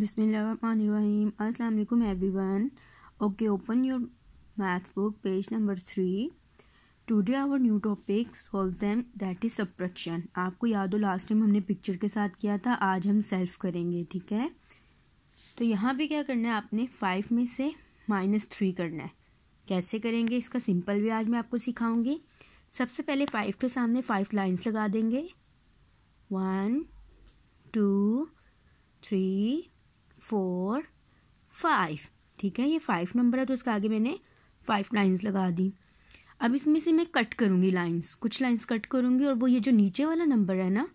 Bismillahirrahmanirrahim. अस्सलाम वालेकुम everyone okay open your maths book page number three today our new topic solve them that is subtraction आपको याद हो last time हमने picture के साथ किया था आज हम सेल्फ करेंगे ठीक है तो यहाँ पे क्या करना है आपने फाइव में से माइनस थ्री करना है कैसे करेंगे इसका सिंपल भी आज मैं आपको सिखाऊंगी सबसे पहले फाइव के सामने फाइव लाइन्स लगा देंगे one two three four five ठीक है ये फाइव नंबर है तो उसके आगे मैंने फाइव लाइंस लगा दी अब इसमें से मैं कट करूँगी लाइंस कुछ लाइंस कट करूँगी और वो ये जो नीचे वाला नंबर है ना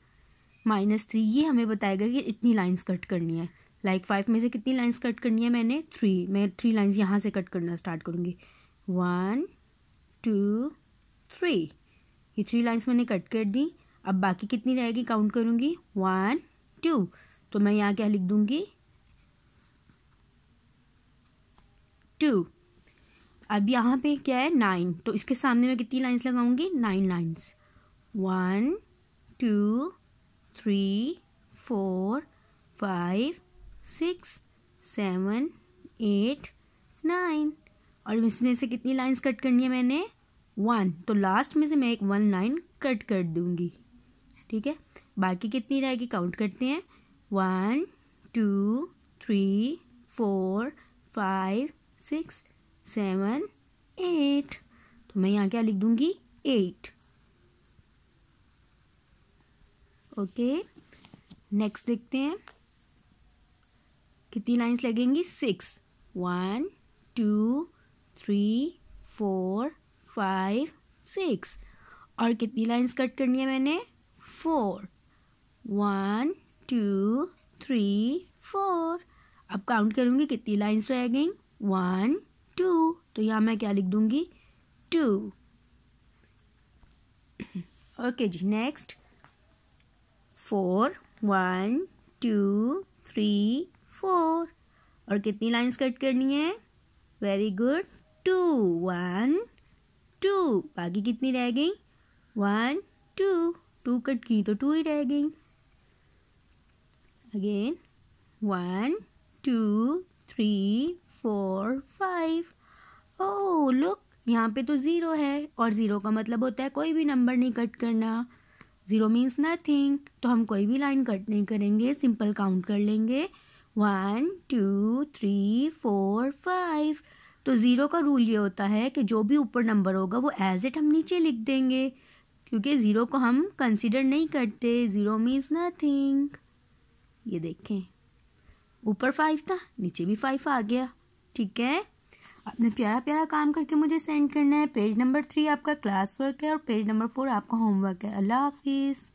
माइनस थ्री ये हमें बताएगा कि इतनी लाइंस कट करनी है लाइक like फाइव में से कितनी लाइंस कट करनी है मैंने थ्री मैं थ्री लाइंस यहाँ से कट करना स्टार्ट करूँगी वन टू थ्री ये थ्री लाइंस मैंने कट कर दी अब बाकी कितनी रहेगी काउंट करूँगी वन टू तो मैं यहाँ क्या लिख दूँगी टू अब यहाँ पे क्या है नाइन तो इसके सामने मैं कितनी लाइन्स लगाऊंगी nine lines one two three four five six seven eight nine और इसमें से कितनी लाइन्स कट करनी है मैंने वन तो लास्ट में से मैं एक वन लाइन कट कर दूंगी ठीक है बाकी कितनी रहेगी काउंट करते हैं one two three four five six seven eight तो मैं यहाँ क्या लिख दूंगी एट ओके नेक्स्ट लिखते हैं कितनी लाइंस लगेंगी six one two three four five six और कितनी लाइंस कट करनी है मैंने four one two three four अब काउंट करूँगी कितनी लाइंस रह गई वन टू तो यहाँ मैं क्या लिख दूंगी टू ओके जी next four one two three four और कितनी लाइंस कट करनी है very good two one two बाकी कितनी रह गई वन टू टू कट की तो टू ही रह गई again one two three four five oh look यहाँ पे तो ज़ीरो है और ज़ीरो का मतलब होता है कोई भी नंबर नहीं कट करना ज़ीरो मीन्स नथिंग तो हम कोई भी लाइन कट नहीं करेंगे सिंपल काउंट कर लेंगे one two three four five तो ज़ीरो का रूल ये होता है कि जो भी ऊपर नंबर होगा वो एज इट हम नीचे लिख देंगे क्योंकि ज़ीरो को हम कंसिडर नहीं करते ज़ीरो मीन्स नथिंग ये देखें ऊपर फाइव था नीचे भी फाइव आ गया ठीक है आपने प्यारा प्यारा काम करके मुझे सेंड करना है पेज नंबर थ्री आपका क्लास वर्क है और पेज नंबर फोर आपका होमवर्क है अल्लाह हाफिज़